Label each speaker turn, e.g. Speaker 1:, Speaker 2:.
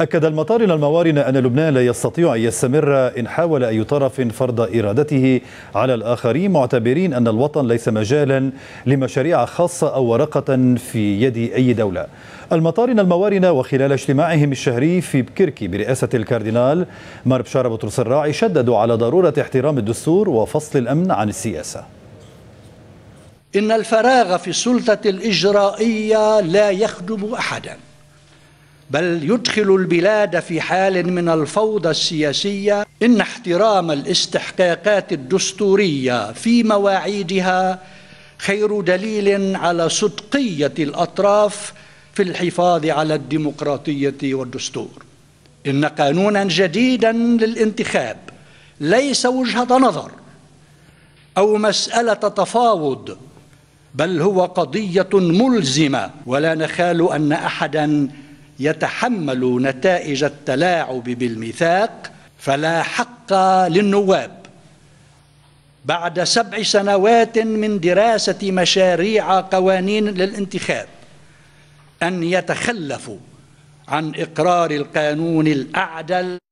Speaker 1: أكد المطار إلى الموارن أن لبنان لا يستطيع أن يستمر إن حاول أي طرف فرض إرادته على الآخرين معتبرين أن الوطن ليس مجالا لمشاريع خاصة أو ورقة في يد أي دولة المطارن الموارنة وخلال اجتماعهم الشهري في بكركي برئاسة الكاردينال مارب بشارة بطرس الراعي شددوا على ضرورة احترام الدستور وفصل الأمن عن السياسة
Speaker 2: إن الفراغ في السلطة الإجرائية لا يخدم أحداً بل يدخل البلاد في حال من الفوضى السياسيه ان احترام الاستحقاقات الدستوريه في مواعيدها خير دليل على صدقيه الاطراف في الحفاظ على الديمقراطيه والدستور ان قانونا جديدا للانتخاب ليس وجهه نظر او مساله تفاوض بل هو قضيه ملزمه ولا نخال ان احدا يتحملوا نتائج التلاعب بالميثاق فلا حق للنواب بعد سبع سنوات من دراسة مشاريع قوانين للانتخاب أن يتخلفوا عن إقرار القانون الأعدل